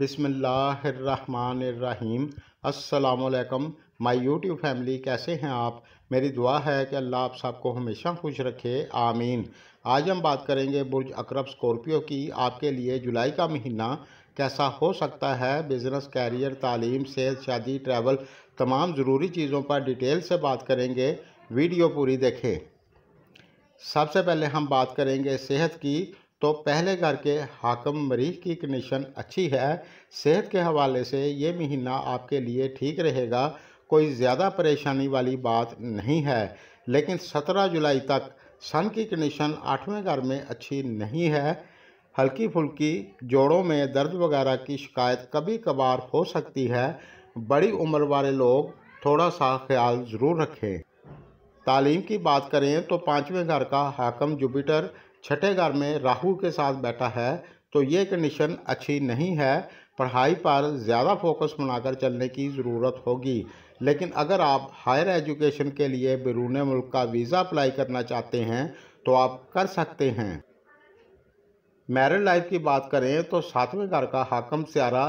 बिसमीम अल्लाम my YouTube family कैसे हैं आप मेरी दुआ है कि अल्लाह आप सबको हमेशा खुश रखे आमीन आज हम बात करेंगे बुर्ज अकरब स्कॉर्पियो की आपके लिए जुलाई का महीना कैसा हो सकता है बिज़नेस कैरियर तालीम सेहत शादी ट्रैवल तमाम ज़रूरी चीज़ों पर डिटेल से बात करेंगे वीडियो पूरी देखें सबसे पहले हम बात करेंगे सेहत की तो पहले घर के हाकम मरीज की कंडीशन अच्छी है सेहत के हवाले से ये महीना आपके लिए ठीक रहेगा कोई ज़्यादा परेशानी वाली बात नहीं है लेकिन 17 जुलाई तक सन की कंडीशन आठवें घर में अच्छी नहीं है हल्की फुल्की जोड़ों में दर्द वगैरह की शिकायत कभी कभार हो सकती है बड़ी उम्र वाले लोग थोड़ा सा ख्याल ज़रूर रखें तालीम की बात करें तो पाँचवें घर का हाकम जुपिटर छठे घर में राहु के साथ बैठा है तो ये कंडीशन अच्छी नहीं है पढ़ाई पर ज़्यादा फोकस बनाकर चलने की ज़रूरत होगी लेकिन अगर आप हायर एजुकेशन के लिए बैरून मुल्क का वीज़ा अप्लाई करना चाहते हैं तो आप कर सकते हैं मैरिड लाइफ की बात करें तो सातवें घर का हाकम स्यारा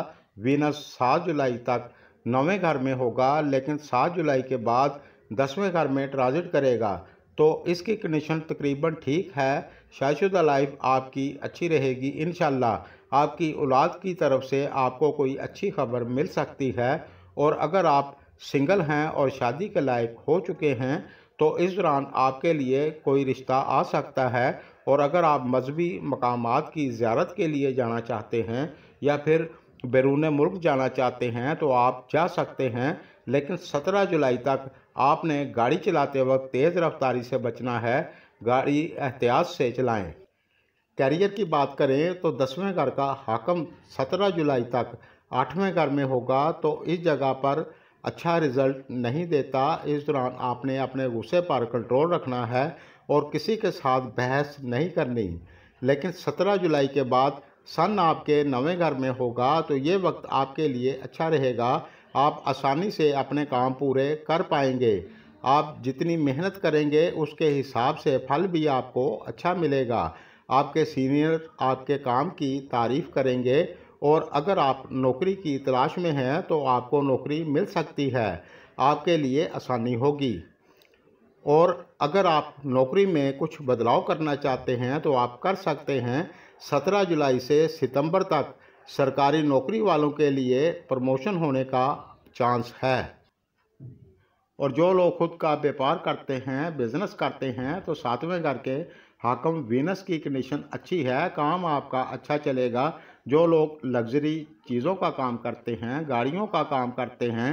वीनस सात जुलाई तक नौवें घर में होगा लेकिन सात जुलाई के बाद दसवें घर में ट्रांजिट करेगा तो इसकी कंडीशन तकरीबन ठीक है शायशुदा लाइफ आपकी अच्छी रहेगी इन आपकी औलाद की तरफ से आपको कोई अच्छी खबर मिल सकती है और अगर आप सिंगल हैं और शादी के लायक हो चुके हैं तो इस दौरान आपके लिए कोई रिश्ता आ सकता है और अगर आप मजहबी मकाम की ज्यारत के लिए जाना चाहते हैं या फिर बैरून मुल्क जाना चाहते हैं तो आप जा सकते हैं लेकिन 17 जुलाई तक आपने गाड़ी चलाते वक्त तेज़ रफ्तारी से बचना है गाड़ी एहतियात से चलाएं कैरियर की बात करें तो दसवें घर का हाकम 17 जुलाई तक आठवें घर में होगा तो इस जगह पर अच्छा रिजल्ट नहीं देता इस दौरान आपने अपने गुस्से पर कंट्रोल रखना है और किसी के साथ बहस नहीं करनी लेकिन 17 जुलाई के बाद सन आपके नवें घर में होगा तो ये वक्त आपके लिए अच्छा रहेगा आप आसानी से अपने काम पूरे कर पाएंगे आप जितनी मेहनत करेंगे उसके हिसाब से फल भी आपको अच्छा मिलेगा आपके सीनियर आपके काम की तारीफ़ करेंगे और अगर आप नौकरी की तलाश में हैं तो आपको नौकरी मिल सकती है आपके लिए आसानी होगी और अगर आप नौकरी में कुछ बदलाव करना चाहते हैं तो आप कर सकते हैं सत्रह जुलाई से सितंबर तक सरकारी नौकरी वालों के लिए प्रमोशन होने का चांस है और जो लोग खुद का व्यापार करते हैं बिजनेस करते हैं तो सातवें घर के हाकम वीनस की कंडीशन अच्छी है काम आपका अच्छा चलेगा जो लोग लग्जरी चीज़ों का काम करते हैं गाड़ियों का काम करते हैं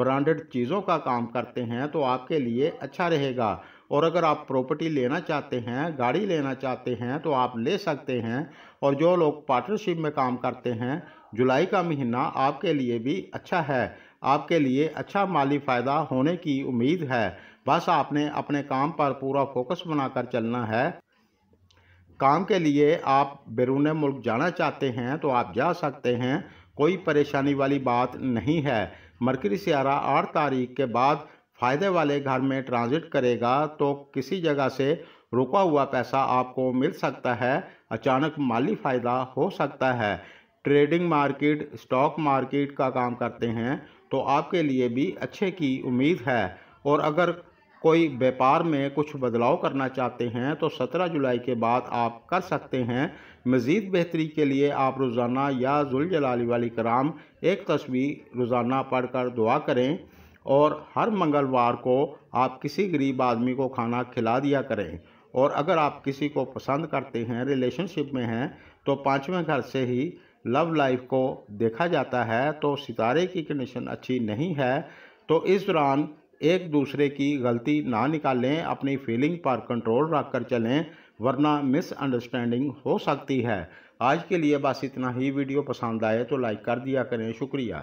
ब्रांडेड चीज़ों का काम करते हैं तो आपके लिए अच्छा रहेगा और अगर आप प्रॉपर्टी लेना चाहते हैं गाड़ी लेना चाहते हैं तो आप ले सकते हैं और जो लोग पार्टनरशिप में काम करते हैं जुलाई का महीना आपके लिए भी अच्छा है आपके लिए अच्छा माली फ़ायदा होने की उम्मीद है बस आपने अपने काम पर पूरा फोकस बनाकर चलना है काम के लिए आप बैरून मुल्क जाना चाहते हैं तो आप जा सकते हैं कोई परेशानी वाली बात नहीं है मरकरी सियारा आठ तारीख के बाद फ़ायदे वाले घर में ट्रांज़िट करेगा तो किसी जगह से रुका हुआ पैसा आपको मिल सकता है अचानक माली फ़ायदा हो सकता है ट्रेडिंग मार्केट स्टॉक मार्केट का काम करते हैं तो आपके लिए भी अच्छे की उम्मीद है और अगर कोई व्यापार में कुछ बदलाव करना चाहते हैं तो 17 जुलाई के बाद आप कर सकते हैं मज़ीद बेहतरी के लिए आप रोज़ाना या जुलजलाली वाली कराम एक तस्वीर रोज़ाना पढ़कर दुआ करें और हर मंगलवार को आप किसी गरीब आदमी को खाना खिला दिया करें और अगर आप किसी को पसंद करते हैं रिलेशनशिप में हैं तो पाँचवें घर से ही लव लाइफ को देखा जाता है तो सितारे की कंडीशन अच्छी नहीं है तो इस दौरान एक दूसरे की गलती ना निकालें अपनी फीलिंग पर कंट्रोल रख कर चलें वरना मिसअंडरस्टैंडिंग हो सकती है आज के लिए बस इतना ही वीडियो पसंद आए तो लाइक कर दिया करें शुक्रिया